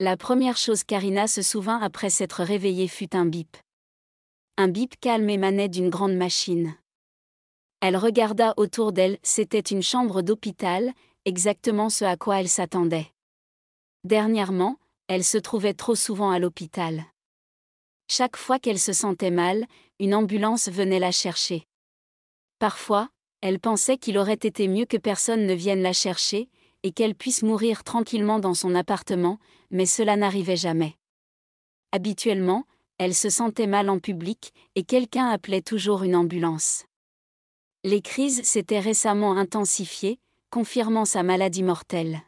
La première chose qu'Arina se souvint après s'être réveillée fut un bip. Un bip calme émanait d'une grande machine. Elle regarda autour d'elle, c'était une chambre d'hôpital, exactement ce à quoi elle s'attendait. Dernièrement, elle se trouvait trop souvent à l'hôpital. Chaque fois qu'elle se sentait mal, une ambulance venait la chercher. Parfois, elle pensait qu'il aurait été mieux que personne ne vienne la chercher, et qu'elle puisse mourir tranquillement dans son appartement, mais cela n'arrivait jamais. Habituellement, elle se sentait mal en public, et quelqu'un appelait toujours une ambulance. Les crises s'étaient récemment intensifiées, confirmant sa maladie mortelle.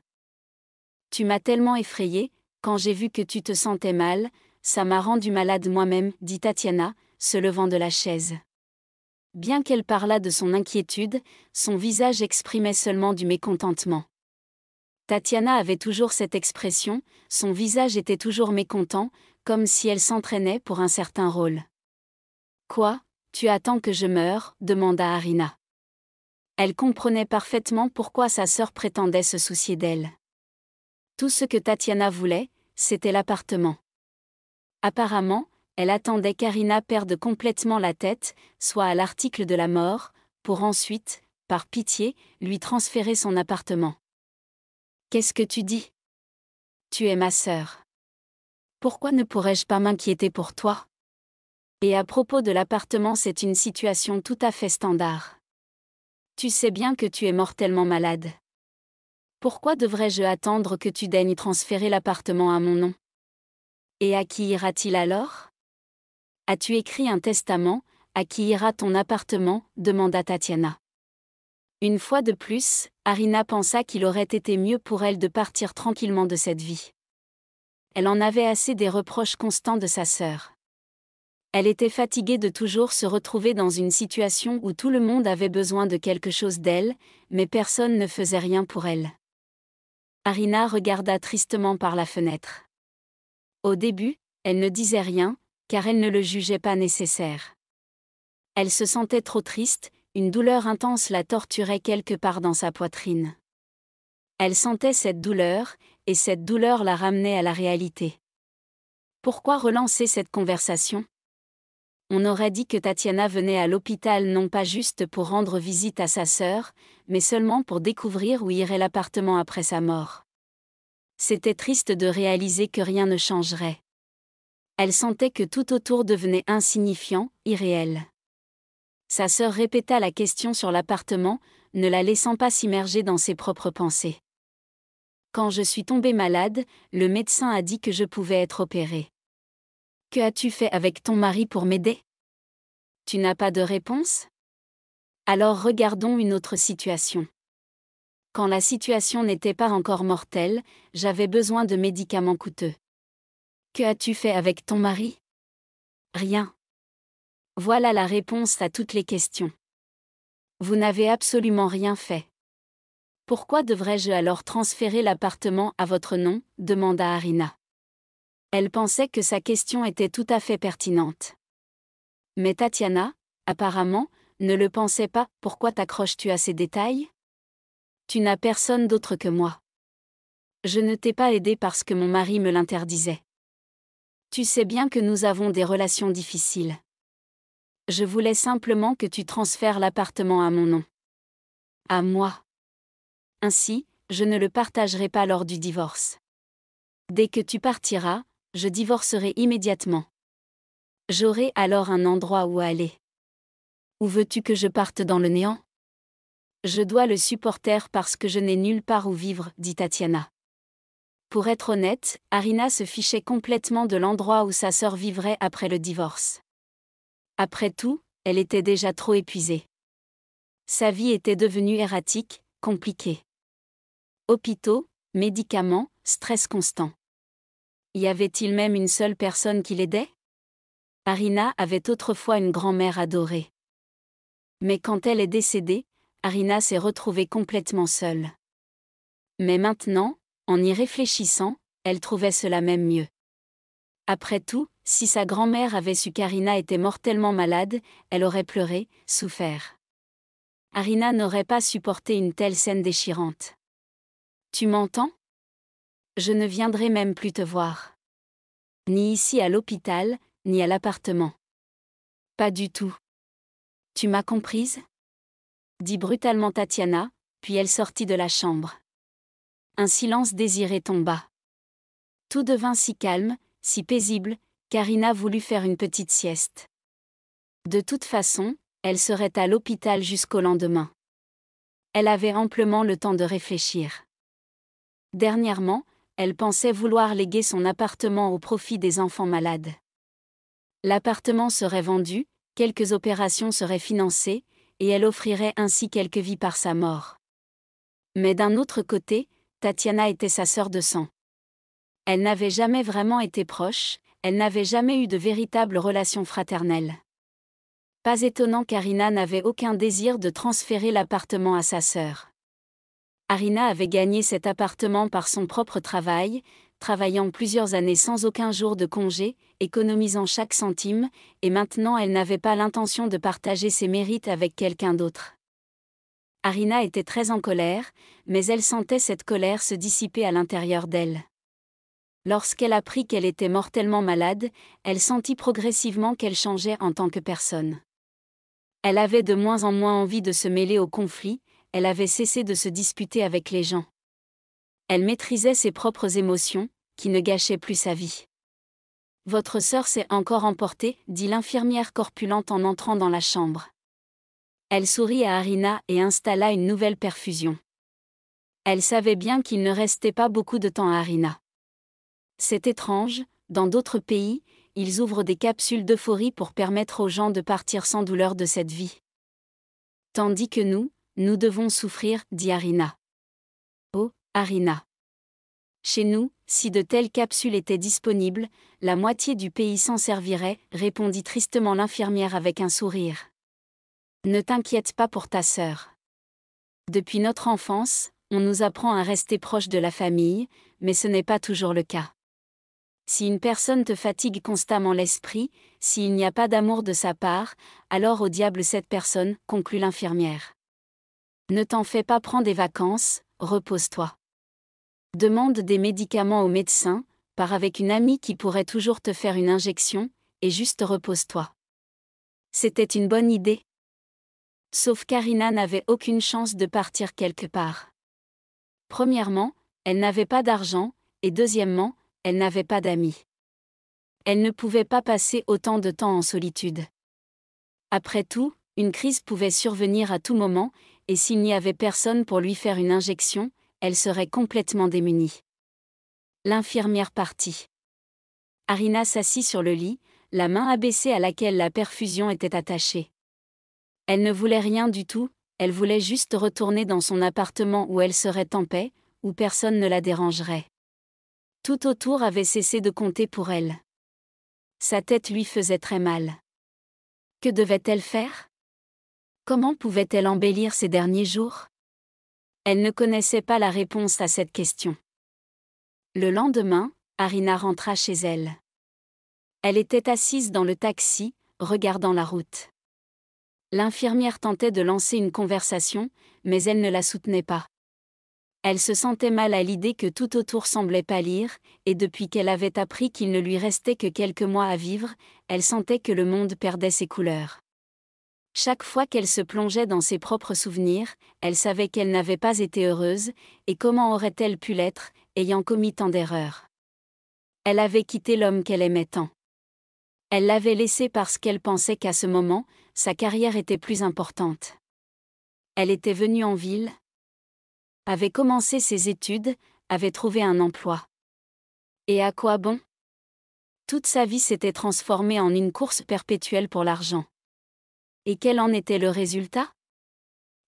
Tu m'as tellement effrayée, quand j'ai vu que tu te sentais mal, ça m'a rendu malade moi-même, dit Tatiana, se levant de la chaise. Bien qu'elle parlât de son inquiétude, son visage exprimait seulement du mécontentement. Tatiana avait toujours cette expression, son visage était toujours mécontent, comme si elle s'entraînait pour un certain rôle. Quoi, tu attends que je meure demanda Arina. Elle comprenait parfaitement pourquoi sa sœur prétendait se soucier d'elle. Tout ce que Tatiana voulait, c'était l'appartement. Apparemment, elle attendait qu'Arina perde complètement la tête, soit à l'article de la mort, pour ensuite, par pitié, lui transférer son appartement. Qu'est-ce que tu dis Tu es ma sœur. Pourquoi ne pourrais-je pas m'inquiéter pour toi Et à propos de l'appartement, c'est une situation tout à fait standard. Tu sais bien que tu es mortellement malade. Pourquoi devrais-je attendre que tu daignes transférer l'appartement à mon nom Et à qui ira-t-il alors As-tu écrit un testament À qui ira ton appartement demanda Tatiana. Une fois de plus, Arina pensa qu'il aurait été mieux pour elle de partir tranquillement de cette vie. Elle en avait assez des reproches constants de sa sœur. Elle était fatiguée de toujours se retrouver dans une situation où tout le monde avait besoin de quelque chose d'elle, mais personne ne faisait rien pour elle. Arina regarda tristement par la fenêtre. Au début, elle ne disait rien, car elle ne le jugeait pas nécessaire. Elle se sentait trop triste, une douleur intense la torturait quelque part dans sa poitrine. Elle sentait cette douleur, et cette douleur la ramenait à la réalité. Pourquoi relancer cette conversation On aurait dit que Tatiana venait à l'hôpital non pas juste pour rendre visite à sa sœur, mais seulement pour découvrir où irait l'appartement après sa mort. C'était triste de réaliser que rien ne changerait. Elle sentait que tout autour devenait insignifiant, irréel. Sa sœur répéta la question sur l'appartement, ne la laissant pas s'immerger dans ses propres pensées. Quand je suis tombée malade, le médecin a dit que je pouvais être opérée. Que as-tu fait avec ton mari pour m'aider Tu n'as pas de réponse Alors regardons une autre situation. Quand la situation n'était pas encore mortelle, j'avais besoin de médicaments coûteux. Que as-tu fait avec ton mari Rien. Voilà la réponse à toutes les questions. Vous n'avez absolument rien fait. Pourquoi devrais-je alors transférer l'appartement à votre nom demanda Arina. Elle pensait que sa question était tout à fait pertinente. Mais Tatiana, apparemment, ne le pensait pas. Pourquoi t'accroches-tu à ces détails Tu n'as personne d'autre que moi. Je ne t'ai pas aidé parce que mon mari me l'interdisait. Tu sais bien que nous avons des relations difficiles. Je voulais simplement que tu transfères l'appartement à mon nom. À moi. Ainsi, je ne le partagerai pas lors du divorce. Dès que tu partiras, je divorcerai immédiatement. J'aurai alors un endroit où aller. Où veux-tu que je parte dans le néant Je dois le supporter parce que je n'ai nulle part où vivre, dit Tatiana. Pour être honnête, Arina se fichait complètement de l'endroit où sa sœur vivrait après le divorce. Après tout, elle était déjà trop épuisée. Sa vie était devenue erratique, compliquée. Hôpitaux, médicaments, stress constant. Y avait-il même une seule personne qui l'aidait Arina avait autrefois une grand-mère adorée. Mais quand elle est décédée, Arina s'est retrouvée complètement seule. Mais maintenant, en y réfléchissant, elle trouvait cela même mieux. Après tout, si sa grand-mère avait su qu'Arina était mortellement malade, elle aurait pleuré, souffert. Arina n'aurait pas supporté une telle scène déchirante. Tu m'entends Je ne viendrai même plus te voir. Ni ici à l'hôpital, ni à l'appartement. Pas du tout. Tu m'as comprise dit brutalement Tatiana, puis elle sortit de la chambre. Un silence désiré tomba. Tout devint si calme, si paisible, Karina voulut faire une petite sieste. De toute façon, elle serait à l'hôpital jusqu'au lendemain. Elle avait amplement le temps de réfléchir. Dernièrement, elle pensait vouloir léguer son appartement au profit des enfants malades. L'appartement serait vendu, quelques opérations seraient financées, et elle offrirait ainsi quelques vies par sa mort. Mais d'un autre côté, Tatiana était sa sœur de sang. Elle n'avait jamais vraiment été proche, elle n'avait jamais eu de véritable relation fraternelle. Pas étonnant qu'Arina n'avait aucun désir de transférer l'appartement à sa sœur. Arina avait gagné cet appartement par son propre travail, travaillant plusieurs années sans aucun jour de congé, économisant chaque centime, et maintenant elle n'avait pas l'intention de partager ses mérites avec quelqu'un d'autre. Arina était très en colère, mais elle sentait cette colère se dissiper à l'intérieur d'elle. Lorsqu'elle apprit qu'elle était mortellement malade, elle sentit progressivement qu'elle changeait en tant que personne. Elle avait de moins en moins envie de se mêler au conflit, elle avait cessé de se disputer avec les gens. Elle maîtrisait ses propres émotions, qui ne gâchaient plus sa vie. Votre sœur s'est encore emportée, dit l'infirmière corpulente en entrant dans la chambre. Elle sourit à Arina et installa une nouvelle perfusion. Elle savait bien qu'il ne restait pas beaucoup de temps à Arina. C'est étrange, dans d'autres pays, ils ouvrent des capsules d'euphorie pour permettre aux gens de partir sans douleur de cette vie. Tandis que nous, nous devons souffrir, dit Arina. Oh, Arina. Chez nous, si de telles capsules étaient disponibles, la moitié du pays s'en servirait, répondit tristement l'infirmière avec un sourire. Ne t'inquiète pas pour ta sœur. Depuis notre enfance, on nous apprend à rester proche de la famille, mais ce n'est pas toujours le cas. Si une personne te fatigue constamment l'esprit, s'il n'y a pas d'amour de sa part, alors au diable cette personne, conclut l'infirmière. Ne t'en fais pas, prendre des vacances, repose-toi. Demande des médicaments au médecin, pars avec une amie qui pourrait toujours te faire une injection, et juste repose-toi. C'était une bonne idée. Sauf Karina n'avait aucune chance de partir quelque part. Premièrement, elle n'avait pas d'argent, et deuxièmement, elle n'avait pas d'amis. Elle ne pouvait pas passer autant de temps en solitude. Après tout, une crise pouvait survenir à tout moment, et s'il n'y avait personne pour lui faire une injection, elle serait complètement démunie. L'infirmière partit. Arina s'assit sur le lit, la main abaissée à laquelle la perfusion était attachée. Elle ne voulait rien du tout, elle voulait juste retourner dans son appartement où elle serait en paix, où personne ne la dérangerait tout autour avait cessé de compter pour elle. Sa tête lui faisait très mal. Que devait-elle faire Comment pouvait-elle embellir ces derniers jours Elle ne connaissait pas la réponse à cette question. Le lendemain, Arina rentra chez elle. Elle était assise dans le taxi, regardant la route. L'infirmière tentait de lancer une conversation, mais elle ne la soutenait pas. Elle se sentait mal à l'idée que tout autour semblait pâlir, et depuis qu'elle avait appris qu'il ne lui restait que quelques mois à vivre, elle sentait que le monde perdait ses couleurs. Chaque fois qu'elle se plongeait dans ses propres souvenirs, elle savait qu'elle n'avait pas été heureuse, et comment aurait-elle pu l'être, ayant commis tant d'erreurs Elle avait quitté l'homme qu'elle aimait tant. Elle l'avait laissé parce qu'elle pensait qu'à ce moment, sa carrière était plus importante. Elle était venue en ville, avait commencé ses études, avait trouvé un emploi. Et à quoi bon Toute sa vie s'était transformée en une course perpétuelle pour l'argent. Et quel en était le résultat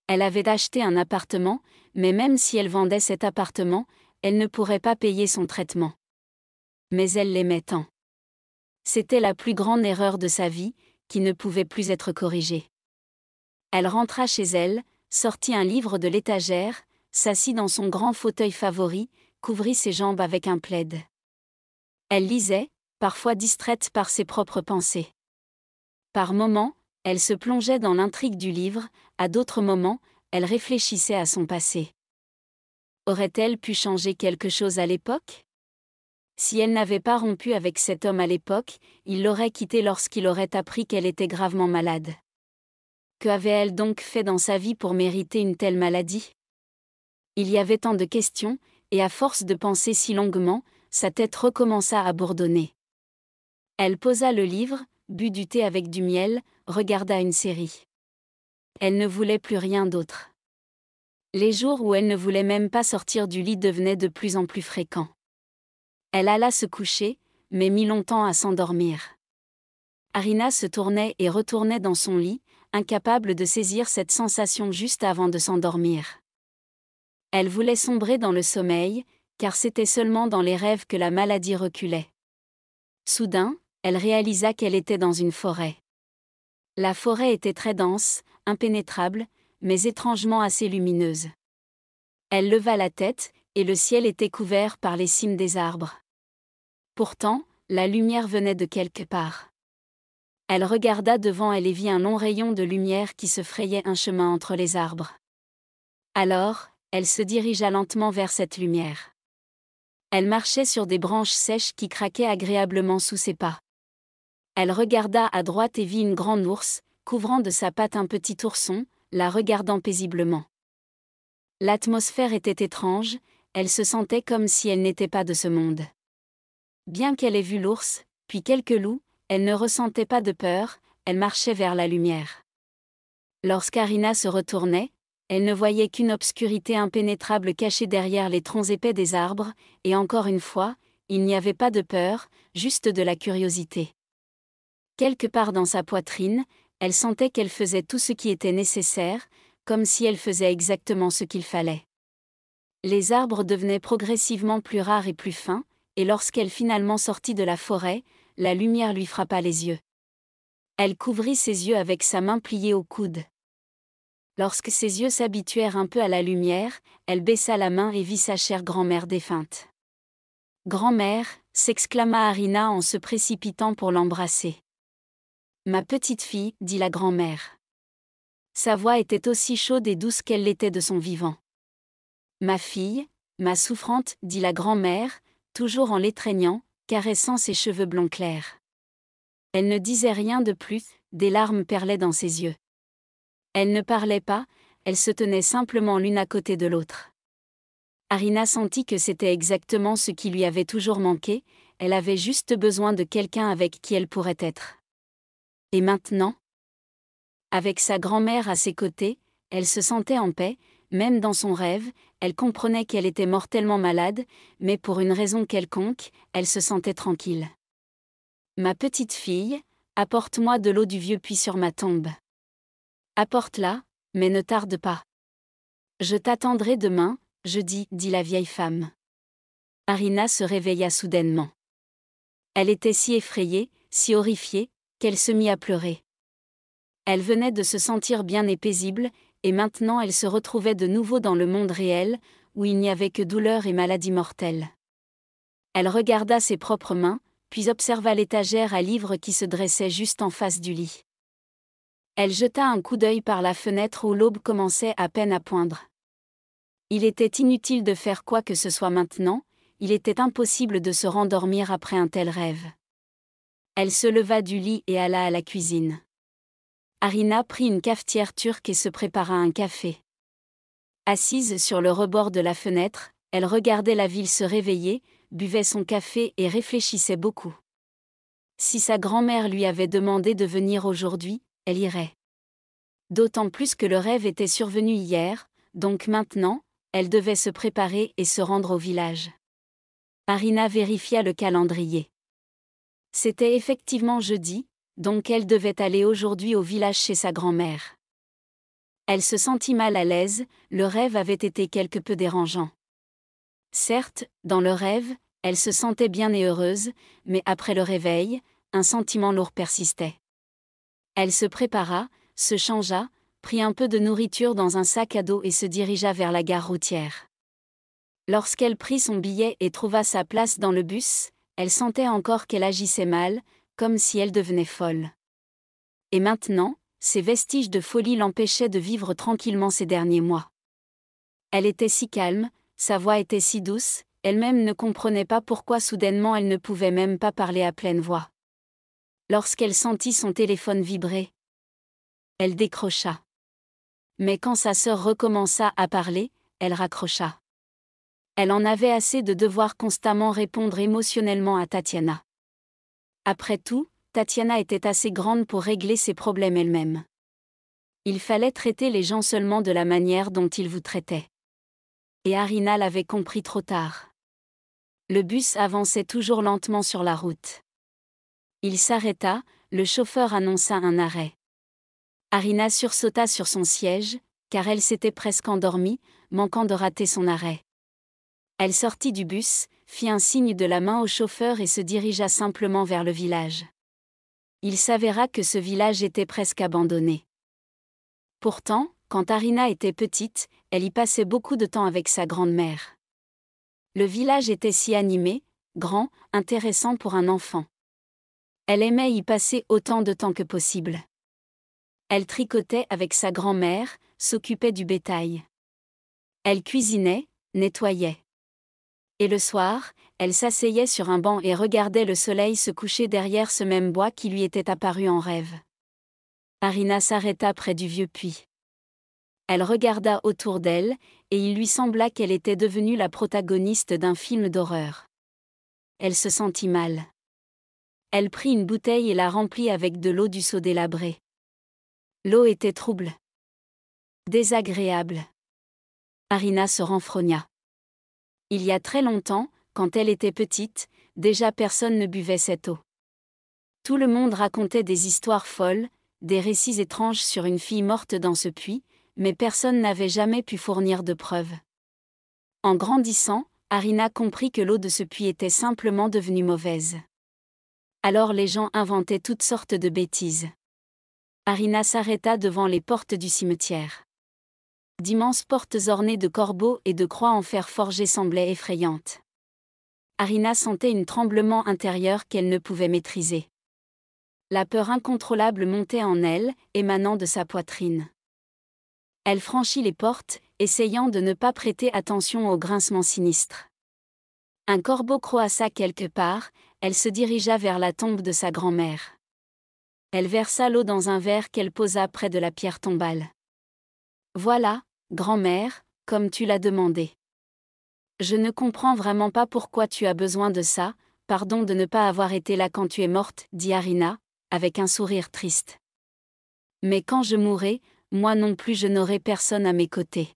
Elle avait acheté un appartement, mais même si elle vendait cet appartement, elle ne pourrait pas payer son traitement. Mais elle l'aimait tant. C'était la plus grande erreur de sa vie, qui ne pouvait plus être corrigée. Elle rentra chez elle, sortit un livre de l'étagère, s'assit dans son grand fauteuil favori, couvrit ses jambes avec un plaid. Elle lisait, parfois distraite par ses propres pensées. Par moments, elle se plongeait dans l'intrigue du livre, à d'autres moments, elle réfléchissait à son passé. Aurait-elle pu changer quelque chose à l'époque Si elle n'avait pas rompu avec cet homme à l'époque, il l'aurait quittée lorsqu'il aurait appris qu'elle était gravement malade. Que avait-elle donc fait dans sa vie pour mériter une telle maladie il y avait tant de questions, et à force de penser si longuement, sa tête recommença à bourdonner. Elle posa le livre, but du thé avec du miel, regarda une série. Elle ne voulait plus rien d'autre. Les jours où elle ne voulait même pas sortir du lit devenaient de plus en plus fréquents. Elle alla se coucher, mais mit longtemps à s'endormir. Arina se tournait et retournait dans son lit, incapable de saisir cette sensation juste avant de s'endormir. Elle voulait sombrer dans le sommeil, car c'était seulement dans les rêves que la maladie reculait. Soudain, elle réalisa qu'elle était dans une forêt. La forêt était très dense, impénétrable, mais étrangement assez lumineuse. Elle leva la tête, et le ciel était couvert par les cimes des arbres. Pourtant, la lumière venait de quelque part. Elle regarda devant elle et vit un long rayon de lumière qui se frayait un chemin entre les arbres. Alors, elle se dirigea lentement vers cette lumière. Elle marchait sur des branches sèches qui craquaient agréablement sous ses pas. Elle regarda à droite et vit une grande ours, couvrant de sa patte un petit ourson, la regardant paisiblement. L'atmosphère était étrange, elle se sentait comme si elle n'était pas de ce monde. Bien qu'elle ait vu l'ours, puis quelques loups, elle ne ressentait pas de peur, elle marchait vers la lumière. Lorsqu'Arina se retournait, elle ne voyait qu'une obscurité impénétrable cachée derrière les troncs épais des arbres, et encore une fois, il n'y avait pas de peur, juste de la curiosité. Quelque part dans sa poitrine, elle sentait qu'elle faisait tout ce qui était nécessaire, comme si elle faisait exactement ce qu'il fallait. Les arbres devenaient progressivement plus rares et plus fins, et lorsqu'elle finalement sortit de la forêt, la lumière lui frappa les yeux. Elle couvrit ses yeux avec sa main pliée au coude. Lorsque ses yeux s'habituèrent un peu à la lumière, elle baissa la main et vit sa chère grand-mère défunte. Grand-mère, s'exclama Arina en se précipitant pour l'embrasser. Ma petite fille, dit la grand-mère. Sa voix était aussi chaude et douce qu'elle l'était de son vivant. Ma fille, ma souffrante, dit la grand-mère, toujours en l'étreignant, caressant ses cheveux blonds clairs. Elle ne disait rien de plus, des larmes perlaient dans ses yeux. Elle ne parlait pas, elle se tenait simplement l'une à côté de l'autre. Arina sentit que c'était exactement ce qui lui avait toujours manqué, elle avait juste besoin de quelqu'un avec qui elle pourrait être. Et maintenant Avec sa grand-mère à ses côtés, elle se sentait en paix, même dans son rêve, elle comprenait qu'elle était mortellement malade, mais pour une raison quelconque, elle se sentait tranquille. Ma petite fille, apporte-moi de l'eau du vieux puits sur ma tombe. Apporte-la, mais ne tarde pas. Je t'attendrai demain, jeudi, dit la vieille femme. Marina se réveilla soudainement. Elle était si effrayée, si horrifiée, qu'elle se mit à pleurer. Elle venait de se sentir bien et paisible, et maintenant elle se retrouvait de nouveau dans le monde réel, où il n'y avait que douleur et maladie mortelle. Elle regarda ses propres mains, puis observa l'étagère à livres qui se dressait juste en face du lit. Elle jeta un coup d'œil par la fenêtre où l'aube commençait à peine à poindre. Il était inutile de faire quoi que ce soit maintenant, il était impossible de se rendormir après un tel rêve. Elle se leva du lit et alla à la cuisine. Arina prit une cafetière turque et se prépara un café. Assise sur le rebord de la fenêtre, elle regardait la ville se réveiller, buvait son café et réfléchissait beaucoup. Si sa grand-mère lui avait demandé de venir aujourd'hui, elle irait. D'autant plus que le rêve était survenu hier, donc maintenant, elle devait se préparer et se rendre au village. Marina vérifia le calendrier. C'était effectivement jeudi, donc elle devait aller aujourd'hui au village chez sa grand-mère. Elle se sentit mal à l'aise, le rêve avait été quelque peu dérangeant. Certes, dans le rêve, elle se sentait bien et heureuse, mais après le réveil, un sentiment lourd persistait. Elle se prépara, se changea, prit un peu de nourriture dans un sac à dos et se dirigea vers la gare routière. Lorsqu'elle prit son billet et trouva sa place dans le bus, elle sentait encore qu'elle agissait mal, comme si elle devenait folle. Et maintenant, ces vestiges de folie l'empêchaient de vivre tranquillement ces derniers mois. Elle était si calme, sa voix était si douce, elle-même ne comprenait pas pourquoi soudainement elle ne pouvait même pas parler à pleine voix lorsqu'elle sentit son téléphone vibrer. Elle décrocha. Mais quand sa sœur recommença à parler, elle raccrocha. Elle en avait assez de devoir constamment répondre émotionnellement à Tatiana. Après tout, Tatiana était assez grande pour régler ses problèmes elle-même. Il fallait traiter les gens seulement de la manière dont ils vous traitaient. Et Arina l'avait compris trop tard. Le bus avançait toujours lentement sur la route. Il s'arrêta, le chauffeur annonça un arrêt. Arina sursauta sur son siège, car elle s'était presque endormie, manquant de rater son arrêt. Elle sortit du bus, fit un signe de la main au chauffeur et se dirigea simplement vers le village. Il s'avéra que ce village était presque abandonné. Pourtant, quand Arina était petite, elle y passait beaucoup de temps avec sa grand-mère. Le village était si animé, grand, intéressant pour un enfant. Elle aimait y passer autant de temps que possible. Elle tricotait avec sa grand-mère, s'occupait du bétail. Elle cuisinait, nettoyait. Et le soir, elle s'asseyait sur un banc et regardait le soleil se coucher derrière ce même bois qui lui était apparu en rêve. Arina s'arrêta près du vieux puits. Elle regarda autour d'elle, et il lui sembla qu'elle était devenue la protagoniste d'un film d'horreur. Elle se sentit mal. Elle prit une bouteille et la remplit avec de l'eau du seau délabré. L'eau était trouble. Désagréable. Arina se renfrogna. Il y a très longtemps, quand elle était petite, déjà personne ne buvait cette eau. Tout le monde racontait des histoires folles, des récits étranges sur une fille morte dans ce puits, mais personne n'avait jamais pu fournir de preuves. En grandissant, Arina comprit que l'eau de ce puits était simplement devenue mauvaise alors les gens inventaient toutes sortes de bêtises. Arina s'arrêta devant les portes du cimetière. D'immenses portes ornées de corbeaux et de croix en fer forgé semblaient effrayantes. Arina sentait un tremblement intérieur qu'elle ne pouvait maîtriser. La peur incontrôlable montait en elle, émanant de sa poitrine. Elle franchit les portes, essayant de ne pas prêter attention au grincement sinistre. Un corbeau croassa quelque part, elle se dirigea vers la tombe de sa grand-mère. Elle versa l'eau dans un verre qu'elle posa près de la pierre tombale. Voilà, grand-mère, comme tu l'as demandé. Je ne comprends vraiment pas pourquoi tu as besoin de ça, pardon de ne pas avoir été là quand tu es morte, dit Arina, avec un sourire triste. Mais quand je mourrai, moi non plus je n'aurai personne à mes côtés.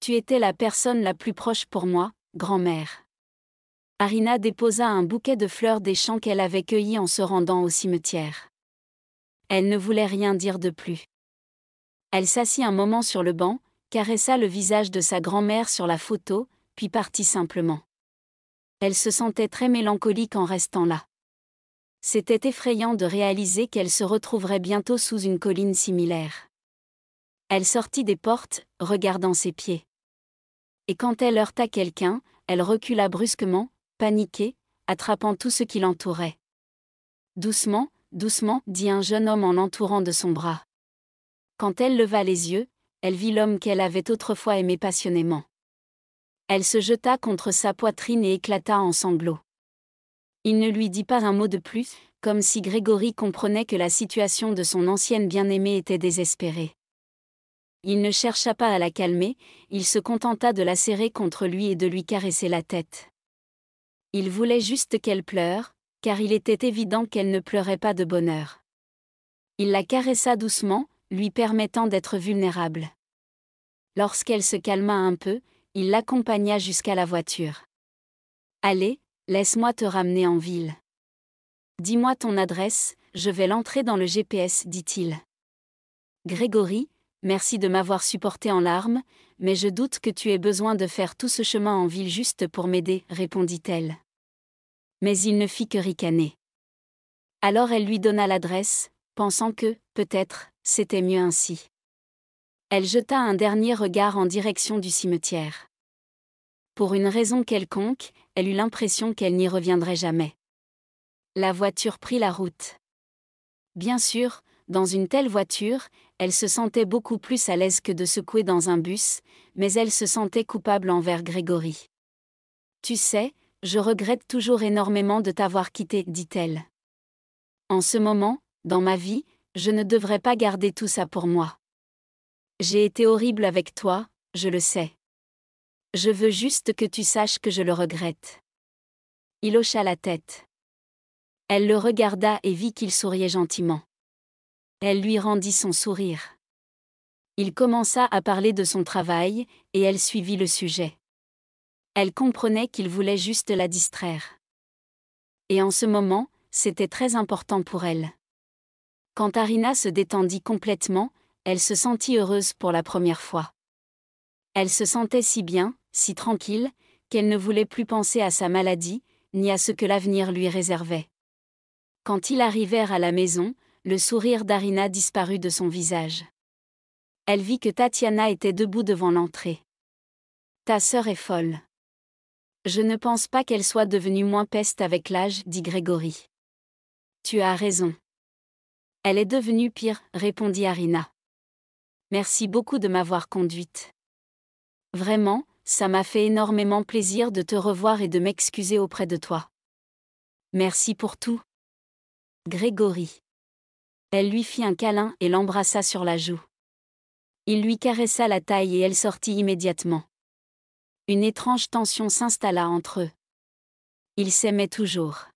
Tu étais la personne la plus proche pour moi, grand-mère. Arina déposa un bouquet de fleurs des champs qu'elle avait cueillis en se rendant au cimetière. Elle ne voulait rien dire de plus. Elle s'assit un moment sur le banc, caressa le visage de sa grand-mère sur la photo, puis partit simplement. Elle se sentait très mélancolique en restant là. C'était effrayant de réaliser qu'elle se retrouverait bientôt sous une colline similaire. Elle sortit des portes, regardant ses pieds. Et quand elle heurta quelqu'un, elle recula brusquement, paniqué, attrapant tout ce qui l'entourait. Doucement, doucement, dit un jeune homme en l'entourant de son bras. Quand elle leva les yeux, elle vit l'homme qu'elle avait autrefois aimé passionnément. Elle se jeta contre sa poitrine et éclata en sanglots. Il ne lui dit pas un mot de plus, comme si Grégory comprenait que la situation de son ancienne bien-aimée était désespérée. Il ne chercha pas à la calmer, il se contenta de la serrer contre lui et de lui caresser la tête. Il voulait juste qu'elle pleure, car il était évident qu'elle ne pleurait pas de bonheur. Il la caressa doucement, lui permettant d'être vulnérable. Lorsqu'elle se calma un peu, il l'accompagna jusqu'à la voiture. Allez, laisse-moi te ramener en ville. Dis-moi ton adresse, je vais l'entrer dans le GPS, dit-il. Grégory, merci de m'avoir supporté en larmes, mais je doute que tu aies besoin de faire tout ce chemin en ville juste pour m'aider, répondit-elle mais il ne fit que ricaner. Alors elle lui donna l'adresse, pensant que, peut-être, c'était mieux ainsi. Elle jeta un dernier regard en direction du cimetière. Pour une raison quelconque, elle eut l'impression qu'elle n'y reviendrait jamais. La voiture prit la route. Bien sûr, dans une telle voiture, elle se sentait beaucoup plus à l'aise que de secouer dans un bus, mais elle se sentait coupable envers Grégory. Tu sais, je regrette toujours énormément de t'avoir quitté, dit-elle. En ce moment, dans ma vie, je ne devrais pas garder tout ça pour moi. J'ai été horrible avec toi, je le sais. Je veux juste que tu saches que je le regrette. Il hocha la tête. Elle le regarda et vit qu'il souriait gentiment. Elle lui rendit son sourire. Il commença à parler de son travail, et elle suivit le sujet. Elle comprenait qu'il voulait juste la distraire. Et en ce moment, c'était très important pour elle. Quand Arina se détendit complètement, elle se sentit heureuse pour la première fois. Elle se sentait si bien, si tranquille, qu'elle ne voulait plus penser à sa maladie, ni à ce que l'avenir lui réservait. Quand ils arrivèrent à la maison, le sourire d'Arina disparut de son visage. Elle vit que Tatiana était debout devant l'entrée. Ta sœur est folle. Je ne pense pas qu'elle soit devenue moins peste avec l'âge, dit Grégory. Tu as raison. Elle est devenue pire, répondit Arina. Merci beaucoup de m'avoir conduite. Vraiment, ça m'a fait énormément plaisir de te revoir et de m'excuser auprès de toi. Merci pour tout. Grégory. Elle lui fit un câlin et l'embrassa sur la joue. Il lui caressa la taille et elle sortit immédiatement. Une étrange tension s'installa entre eux. Ils s'aimaient toujours.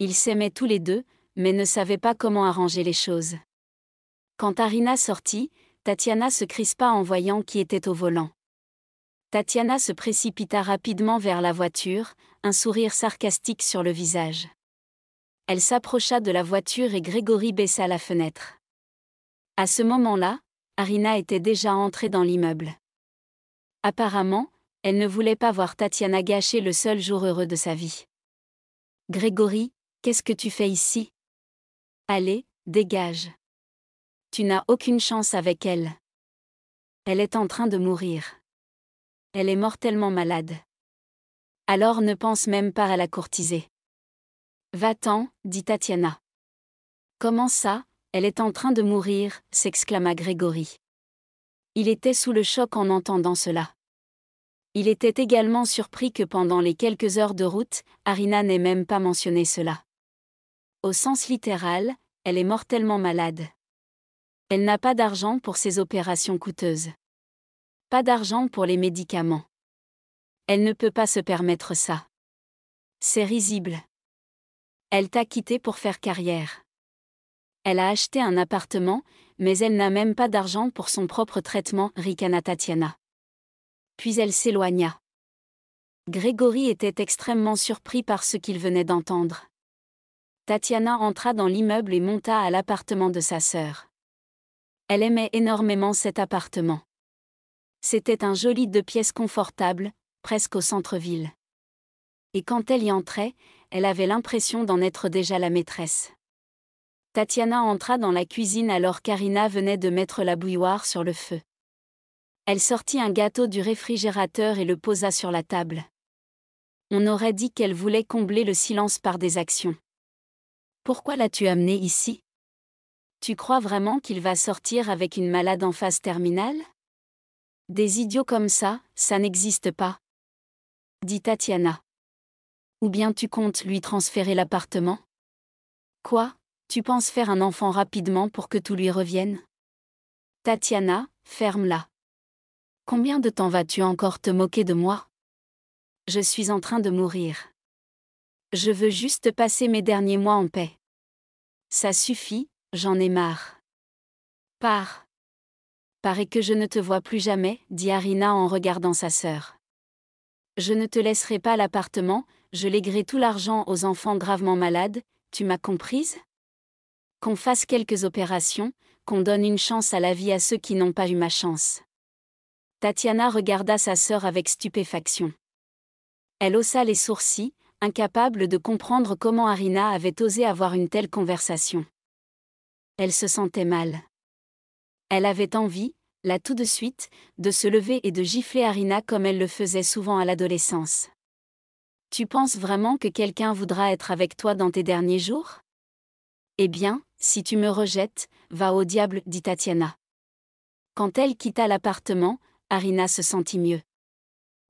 Ils s'aimaient tous les deux, mais ne savaient pas comment arranger les choses. Quand Arina sortit, Tatiana se crispa en voyant qui était au volant. Tatiana se précipita rapidement vers la voiture, un sourire sarcastique sur le visage. Elle s'approcha de la voiture et Grégory baissa la fenêtre. À ce moment-là, Arina était déjà entrée dans l'immeuble. Apparemment, elle ne voulait pas voir Tatiana gâcher le seul jour heureux de sa vie. Grégory, qu'est-ce que tu fais ici Allez, dégage. Tu n'as aucune chance avec elle. Elle est en train de mourir. Elle est mortellement malade. Alors ne pense même pas à la courtiser. Va-t'en, dit Tatiana. Comment ça, elle est en train de mourir s'exclama Grégory. Il était sous le choc en entendant cela. Il était également surpris que pendant les quelques heures de route, Arina n'ait même pas mentionné cela. Au sens littéral, elle est mortellement malade. Elle n'a pas d'argent pour ses opérations coûteuses. Pas d'argent pour les médicaments. Elle ne peut pas se permettre ça. C'est risible. Elle t'a quitté pour faire carrière. Elle a acheté un appartement, mais elle n'a même pas d'argent pour son propre traitement, ricana Tatiana puis elle s'éloigna. Grégory était extrêmement surpris par ce qu'il venait d'entendre. Tatiana entra dans l'immeuble et monta à l'appartement de sa sœur. Elle aimait énormément cet appartement. C'était un joli deux pièces confortable, presque au centre-ville. Et quand elle y entrait, elle avait l'impression d'en être déjà la maîtresse. Tatiana entra dans la cuisine alors Karina venait de mettre la bouilloire sur le feu. Elle sortit un gâteau du réfrigérateur et le posa sur la table. On aurait dit qu'elle voulait combler le silence par des actions. Pourquoi l'as-tu amené ici Tu crois vraiment qu'il va sortir avec une malade en phase terminale Des idiots comme ça, ça n'existe pas. Dit Tatiana. Ou bien tu comptes lui transférer l'appartement Quoi Tu penses faire un enfant rapidement pour que tout lui revienne Tatiana, ferme-la. Combien de temps vas-tu encore te moquer de moi Je suis en train de mourir. Je veux juste passer mes derniers mois en paix. Ça suffit, j'en ai marre. Pars. paraît que je ne te vois plus jamais, dit Arina en regardant sa sœur. Je ne te laisserai pas l'appartement, je léguerai tout l'argent aux enfants gravement malades, tu m'as comprise Qu'on fasse quelques opérations, qu'on donne une chance à la vie à ceux qui n'ont pas eu ma chance. Tatiana regarda sa sœur avec stupéfaction. Elle haussa les sourcils, incapable de comprendre comment Arina avait osé avoir une telle conversation. Elle se sentait mal. Elle avait envie, là tout de suite, de se lever et de gifler Arina comme elle le faisait souvent à l'adolescence. Tu penses vraiment que quelqu'un voudra être avec toi dans tes derniers jours Eh bien, si tu me rejettes, va au diable, dit Tatiana. Quand elle quitta l'appartement, Arina se sentit mieux.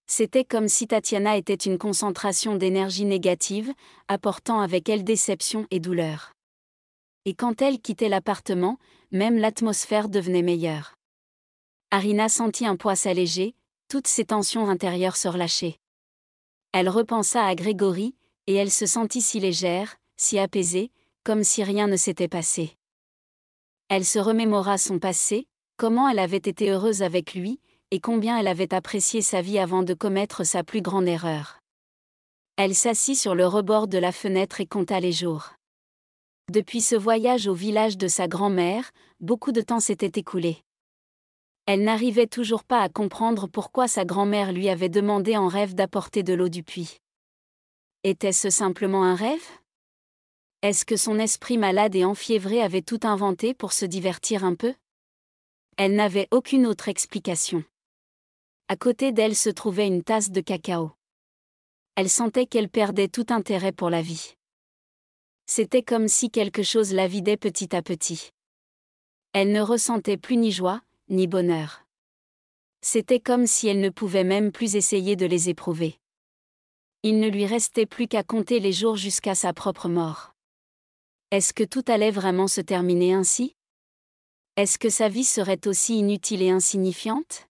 C'était comme si Tatiana était une concentration d'énergie négative, apportant avec elle déception et douleur. Et quand elle quittait l'appartement, même l'atmosphère devenait meilleure. Arina sentit un poids s'alléger, toutes ses tensions intérieures se relâcher. Elle repensa à Grégory, et elle se sentit si légère, si apaisée, comme si rien ne s'était passé. Elle se remémora son passé, comment elle avait été heureuse avec lui, combien elle avait apprécié sa vie avant de commettre sa plus grande erreur. Elle s'assit sur le rebord de la fenêtre et compta les jours. Depuis ce voyage au village de sa grand-mère, beaucoup de temps s'était écoulé. Elle n'arrivait toujours pas à comprendre pourquoi sa grand-mère lui avait demandé en rêve d'apporter de l'eau du puits. Était-ce simplement un rêve Est-ce que son esprit malade et enfiévré avait tout inventé pour se divertir un peu Elle n'avait aucune autre explication. À côté d'elle se trouvait une tasse de cacao. Elle sentait qu'elle perdait tout intérêt pour la vie. C'était comme si quelque chose la vidait petit à petit. Elle ne ressentait plus ni joie, ni bonheur. C'était comme si elle ne pouvait même plus essayer de les éprouver. Il ne lui restait plus qu'à compter les jours jusqu'à sa propre mort. Est-ce que tout allait vraiment se terminer ainsi Est-ce que sa vie serait aussi inutile et insignifiante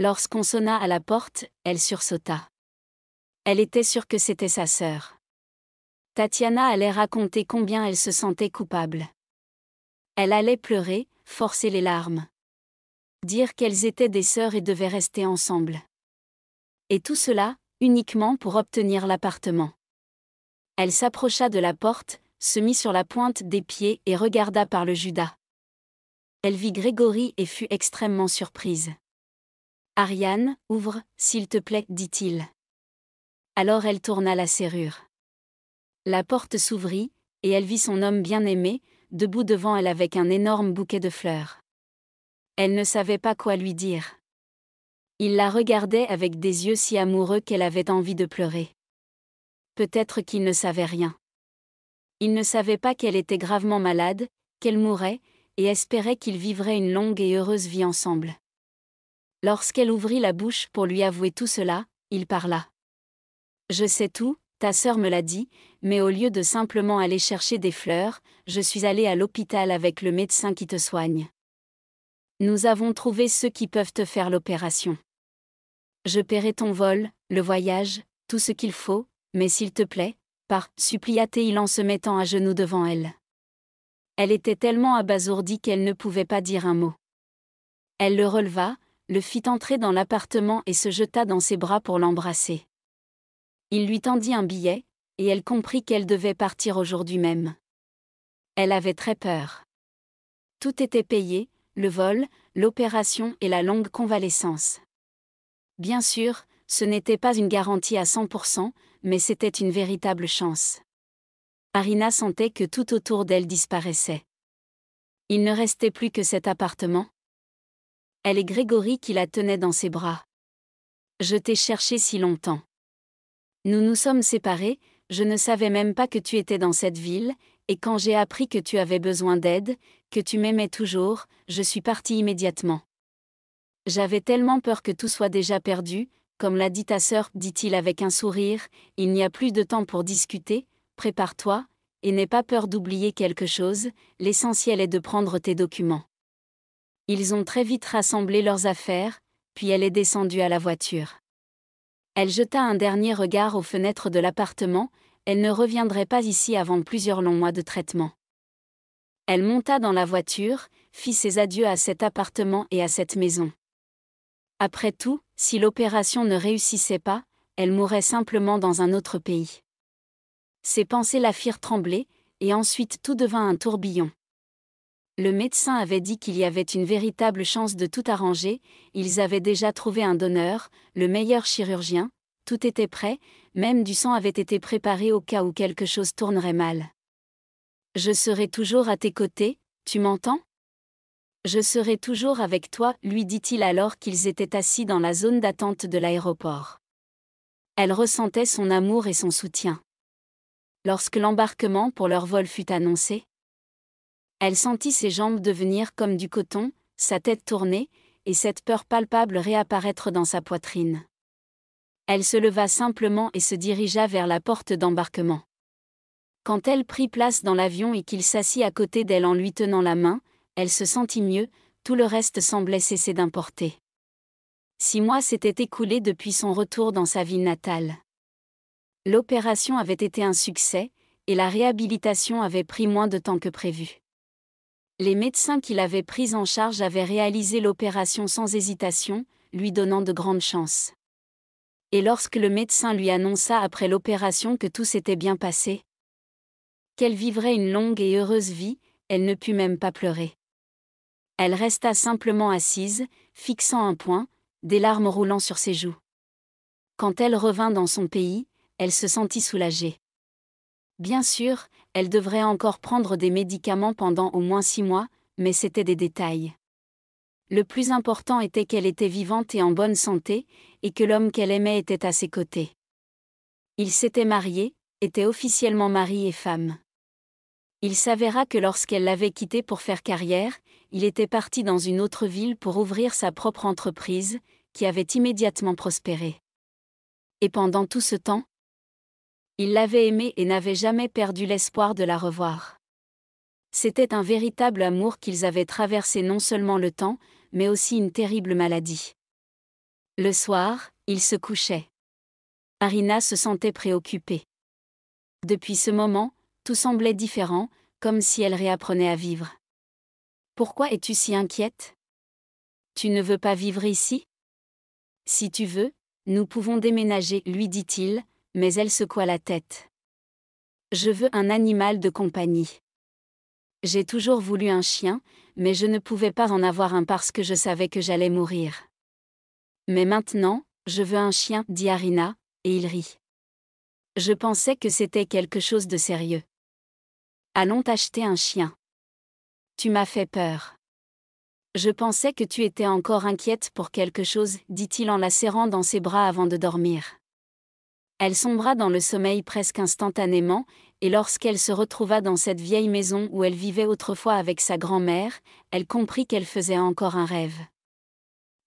Lorsqu'on sonna à la porte, elle sursauta. Elle était sûre que c'était sa sœur. Tatiana allait raconter combien elle se sentait coupable. Elle allait pleurer, forcer les larmes. Dire qu'elles étaient des sœurs et devaient rester ensemble. Et tout cela, uniquement pour obtenir l'appartement. Elle s'approcha de la porte, se mit sur la pointe des pieds et regarda par le Judas. Elle vit Grégory et fut extrêmement surprise. Ariane, ouvre, s'il te plaît, dit-il. Alors elle tourna la serrure. La porte s'ouvrit, et elle vit son homme bien-aimé, debout devant elle avec un énorme bouquet de fleurs. Elle ne savait pas quoi lui dire. Il la regardait avec des yeux si amoureux qu'elle avait envie de pleurer. Peut-être qu'il ne savait rien. Il ne savait pas qu'elle était gravement malade, qu'elle mourait, et espérait qu'ils vivraient une longue et heureuse vie ensemble. Lorsqu'elle ouvrit la bouche pour lui avouer tout cela, il parla. Je sais tout, ta sœur me l'a dit, mais au lieu de simplement aller chercher des fleurs, je suis allé à l'hôpital avec le médecin qui te soigne. Nous avons trouvé ceux qui peuvent te faire l'opération. Je paierai ton vol, le voyage, tout ce qu'il faut, mais s'il te plaît, par, supplia il en se mettant à genoux devant elle. Elle était tellement abasourdie qu'elle ne pouvait pas dire un mot. Elle le releva, le fit entrer dans l'appartement et se jeta dans ses bras pour l'embrasser. Il lui tendit un billet, et elle comprit qu'elle devait partir aujourd'hui même. Elle avait très peur. Tout était payé, le vol, l'opération et la longue convalescence. Bien sûr, ce n'était pas une garantie à 100%, mais c'était une véritable chance. Arina sentait que tout autour d'elle disparaissait. Il ne restait plus que cet appartement, elle est Grégory qui la tenait dans ses bras. Je t'ai cherché si longtemps. Nous nous sommes séparés, je ne savais même pas que tu étais dans cette ville, et quand j'ai appris que tu avais besoin d'aide, que tu m'aimais toujours, je suis partie immédiatement. J'avais tellement peur que tout soit déjà perdu, comme l'a dit ta sœur, dit-il avec un sourire, il n'y a plus de temps pour discuter, prépare-toi, et n'aie pas peur d'oublier quelque chose, l'essentiel est de prendre tes documents. Ils ont très vite rassemblé leurs affaires, puis elle est descendue à la voiture. Elle jeta un dernier regard aux fenêtres de l'appartement, elle ne reviendrait pas ici avant plusieurs longs mois de traitement. Elle monta dans la voiture, fit ses adieux à cet appartement et à cette maison. Après tout, si l'opération ne réussissait pas, elle mourrait simplement dans un autre pays. Ses pensées la firent trembler, et ensuite tout devint un tourbillon. Le médecin avait dit qu'il y avait une véritable chance de tout arranger, ils avaient déjà trouvé un donneur, le meilleur chirurgien, tout était prêt, même du sang avait été préparé au cas où quelque chose tournerait mal. Je serai toujours à tes côtés, tu m'entends Je serai toujours avec toi, lui dit-il alors qu'ils étaient assis dans la zone d'attente de l'aéroport. Elle ressentait son amour et son soutien. Lorsque l'embarquement pour leur vol fut annoncé, elle sentit ses jambes devenir comme du coton, sa tête tournée, et cette peur palpable réapparaître dans sa poitrine. Elle se leva simplement et se dirigea vers la porte d'embarquement. Quand elle prit place dans l'avion et qu'il s'assit à côté d'elle en lui tenant la main, elle se sentit mieux, tout le reste semblait cesser d'importer. Six mois s'étaient écoulés depuis son retour dans sa ville natale. L'opération avait été un succès, et la réhabilitation avait pris moins de temps que prévu. Les médecins qui l'avaient prise en charge avaient réalisé l'opération sans hésitation, lui donnant de grandes chances. Et lorsque le médecin lui annonça après l'opération que tout s'était bien passé, qu'elle vivrait une longue et heureuse vie, elle ne put même pas pleurer. Elle resta simplement assise, fixant un point, des larmes roulant sur ses joues. Quand elle revint dans son pays, elle se sentit soulagée. Bien sûr, elle devrait encore prendre des médicaments pendant au moins six mois, mais c'était des détails. Le plus important était qu'elle était vivante et en bonne santé, et que l'homme qu'elle aimait était à ses côtés. Ils s'étaient mariés, étaient officiellement mari et femme. Il s'avéra que lorsqu'elle l'avait quitté pour faire carrière, il était parti dans une autre ville pour ouvrir sa propre entreprise, qui avait immédiatement prospéré. Et pendant tout ce temps, il l'avait aimée et n'avait jamais perdu l'espoir de la revoir. C'était un véritable amour qu'ils avaient traversé non seulement le temps, mais aussi une terrible maladie. Le soir, ils se couchaient. Arina se sentait préoccupée. Depuis ce moment, tout semblait différent, comme si elle réapprenait à vivre. Pourquoi es-tu si inquiète Tu ne veux pas vivre ici Si tu veux, nous pouvons déménager, lui dit-il, mais elle secoua la tête. Je veux un animal de compagnie. J'ai toujours voulu un chien, mais je ne pouvais pas en avoir un parce que je savais que j'allais mourir. Mais maintenant, je veux un chien, dit Arina, et il rit. Je pensais que c'était quelque chose de sérieux. Allons t'acheter un chien. Tu m'as fait peur. Je pensais que tu étais encore inquiète pour quelque chose, dit-il en la serrant dans ses bras avant de dormir. Elle sombra dans le sommeil presque instantanément, et lorsqu'elle se retrouva dans cette vieille maison où elle vivait autrefois avec sa grand-mère, elle comprit qu'elle faisait encore un rêve.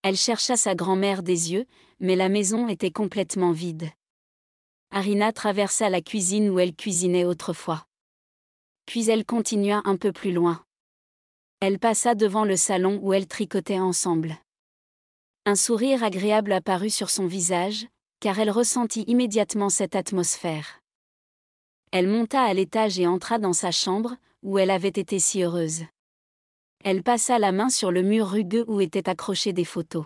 Elle chercha sa grand-mère des yeux, mais la maison était complètement vide. Arina traversa la cuisine où elle cuisinait autrefois. Puis elle continua un peu plus loin. Elle passa devant le salon où elles tricotait ensemble. Un sourire agréable apparut sur son visage, car elle ressentit immédiatement cette atmosphère. Elle monta à l'étage et entra dans sa chambre, où elle avait été si heureuse. Elle passa la main sur le mur rugueux où étaient accrochées des photos.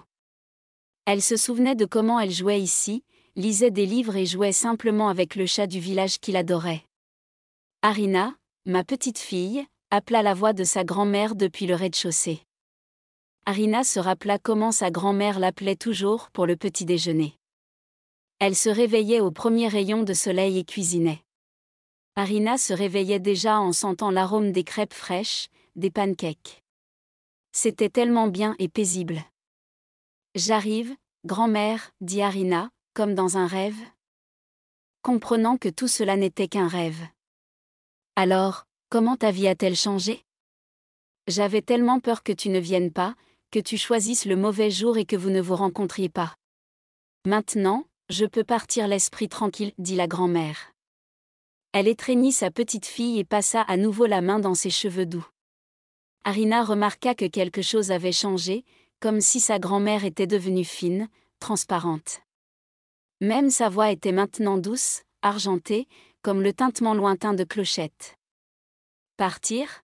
Elle se souvenait de comment elle jouait ici, lisait des livres et jouait simplement avec le chat du village qu'il adorait. Arina, ma petite fille, appela la voix de sa grand-mère depuis le rez-de-chaussée. Arina se rappela comment sa grand-mère l'appelait toujours pour le petit déjeuner. Elle se réveillait au premier rayon de soleil et cuisinait. Arina se réveillait déjà en sentant l'arôme des crêpes fraîches, des pancakes. C'était tellement bien et paisible. J'arrive, grand-mère, dit Arina, comme dans un rêve. Comprenant que tout cela n'était qu'un rêve. Alors, comment ta vie a-t-elle changé J'avais tellement peur que tu ne viennes pas, que tu choisisses le mauvais jour et que vous ne vous rencontriez pas. Maintenant, je peux partir l'esprit tranquille, dit la grand-mère. Elle étreignit sa petite fille et passa à nouveau la main dans ses cheveux doux. Arina remarqua que quelque chose avait changé, comme si sa grand-mère était devenue fine, transparente. Même sa voix était maintenant douce, argentée, comme le tintement lointain de clochettes. Partir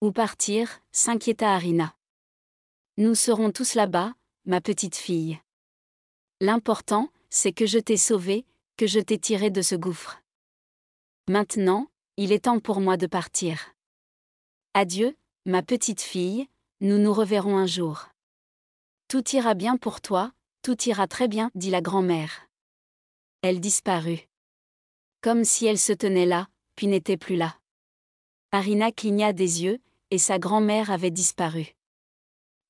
Ou partir s'inquiéta Arina. Nous serons tous là-bas, ma petite fille. L'important, c'est que je t'ai sauvé, que je t'ai tiré de ce gouffre. Maintenant, il est temps pour moi de partir. Adieu, ma petite fille, nous nous reverrons un jour. Tout ira bien pour toi, tout ira très bien, dit la grand-mère. Elle disparut. Comme si elle se tenait là, puis n'était plus là. Arina cligna des yeux, et sa grand-mère avait disparu.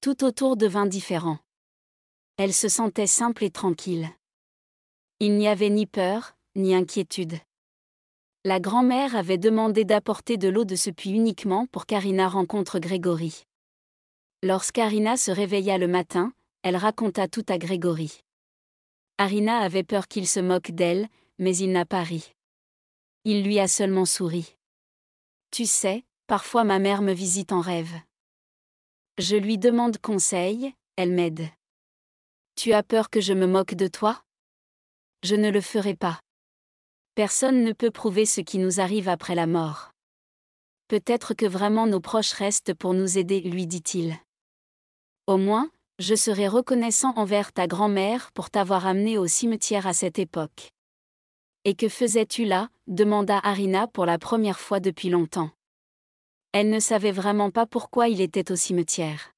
Tout autour devint différent. Elle se sentait simple et tranquille. Il n'y avait ni peur, ni inquiétude. La grand-mère avait demandé d'apporter de l'eau de ce puits uniquement pour qu'Arina rencontre Grégory. Lorsqu'Arina se réveilla le matin, elle raconta tout à Grégory. Arina avait peur qu'il se moque d'elle, mais il n'a pas ri. Il lui a seulement souri. Tu sais, parfois ma mère me visite en rêve. Je lui demande conseil, elle m'aide. Tu as peur que je me moque de toi je ne le ferai pas. Personne ne peut prouver ce qui nous arrive après la mort. Peut-être que vraiment nos proches restent pour nous aider, lui dit-il. Au moins, je serai reconnaissant envers ta grand-mère pour t'avoir amené au cimetière à cette époque. Et que faisais-tu là demanda Arina pour la première fois depuis longtemps. Elle ne savait vraiment pas pourquoi il était au cimetière.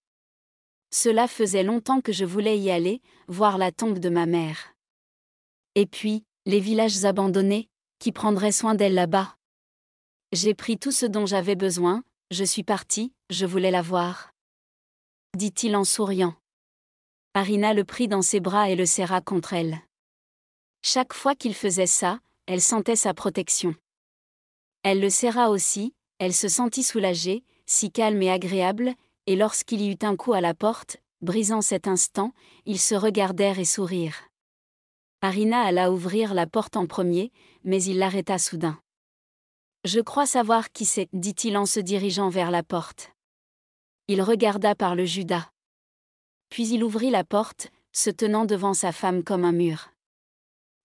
Cela faisait longtemps que je voulais y aller, voir la tombe de ma mère. Et puis, les villages abandonnés, qui prendraient soin d'elle là-bas. J'ai pris tout ce dont j'avais besoin, je suis parti, je voulais la voir. Dit-il en souriant. Arina le prit dans ses bras et le serra contre elle. Chaque fois qu'il faisait ça, elle sentait sa protection. Elle le serra aussi, elle se sentit soulagée, si calme et agréable, et lorsqu'il y eut un coup à la porte, brisant cet instant, ils se regardèrent et sourirent. Harina alla ouvrir la porte en premier, mais il l'arrêta soudain. Je crois savoir qui c'est, dit-il en se dirigeant vers la porte. Il regarda par le Judas. Puis il ouvrit la porte, se tenant devant sa femme comme un mur.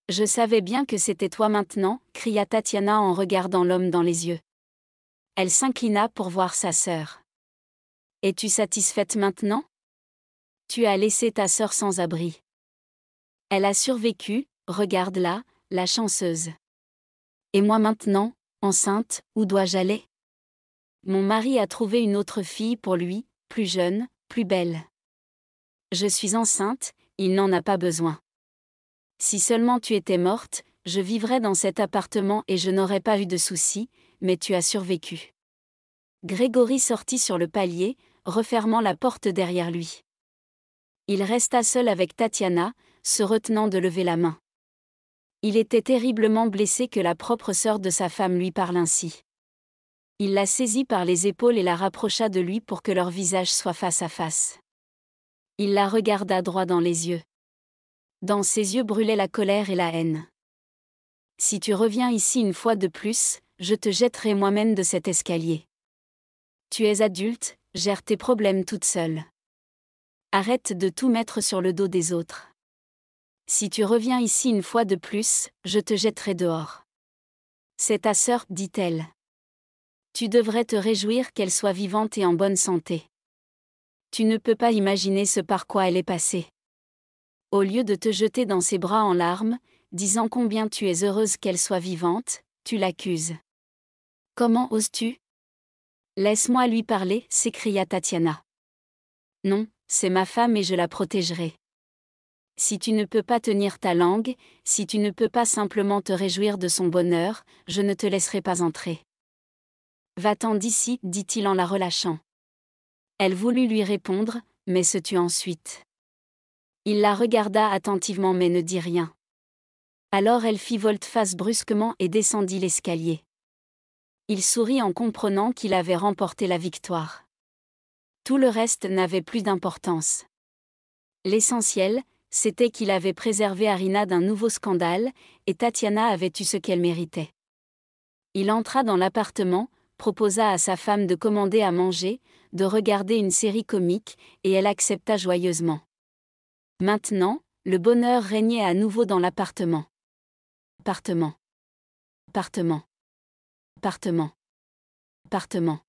Je savais bien que c'était toi maintenant, cria Tatiana en regardant l'homme dans les yeux. Elle s'inclina pour voir sa sœur. Es-tu satisfaite maintenant Tu as laissé ta sœur sans abri. Elle a survécu, regarde-la, la chanceuse. Et moi maintenant, enceinte, où dois-je aller Mon mari a trouvé une autre fille pour lui, plus jeune, plus belle. Je suis enceinte, il n'en a pas besoin. Si seulement tu étais morte, je vivrais dans cet appartement et je n'aurais pas eu de soucis, mais tu as survécu. Grégory sortit sur le palier, refermant la porte derrière lui. Il resta seul avec Tatiana, se retenant de lever la main. Il était terriblement blessé que la propre sœur de sa femme lui parle ainsi. Il la saisit par les épaules et la rapprocha de lui pour que leur visage soit face à face. Il la regarda droit dans les yeux. Dans ses yeux brûlait la colère et la haine. Si tu reviens ici une fois de plus, je te jetterai moi-même de cet escalier. Tu es adulte, gère tes problèmes toute seule. Arrête de tout mettre sur le dos des autres. Si tu reviens ici une fois de plus, je te jetterai dehors. C'est ta sœur, dit-elle. Tu devrais te réjouir qu'elle soit vivante et en bonne santé. Tu ne peux pas imaginer ce par quoi elle est passée. Au lieu de te jeter dans ses bras en larmes, disant combien tu es heureuse qu'elle soit vivante, tu l'accuses. Comment oses-tu Laisse-moi lui parler, s'écria Tatiana. Non, c'est ma femme et je la protégerai. Si tu ne peux pas tenir ta langue, si tu ne peux pas simplement te réjouir de son bonheur, je ne te laisserai pas entrer. Va-t'en d'ici, dit-il en la relâchant. Elle voulut lui répondre, mais se tut ensuite. Il la regarda attentivement mais ne dit rien. Alors elle fit volte-face brusquement et descendit l'escalier. Il sourit en comprenant qu'il avait remporté la victoire. Tout le reste n'avait plus d'importance. L'essentiel, c'était qu'il avait préservé Arina d'un nouveau scandale, et Tatiana avait eu ce qu'elle méritait. Il entra dans l'appartement, proposa à sa femme de commander à manger, de regarder une série comique, et elle accepta joyeusement. Maintenant, le bonheur régnait à nouveau dans l'appartement. Appartement. Appartement. Appartement. Appartement.